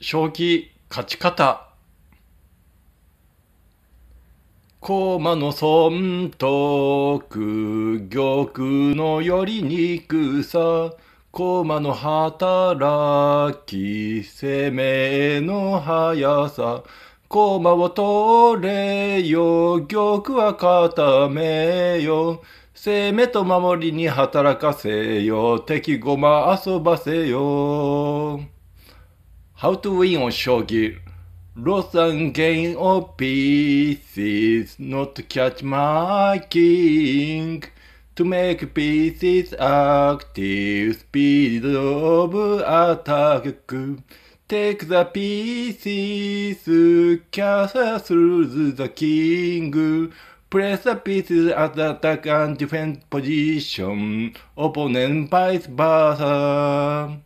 将棋勝ち方駒の損得玉のより憎さ駒の働き攻めの速さ駒を取れよ玉は固めよ攻めと守りに働かせよ敵駒遊ばせよ How to win on shogi. Lost and gain of pieces, not to catch my king. To make pieces active, speed of attack. Take the pieces, cast through the king. Place the pieces at the attack and defend position. Opponent vice versa.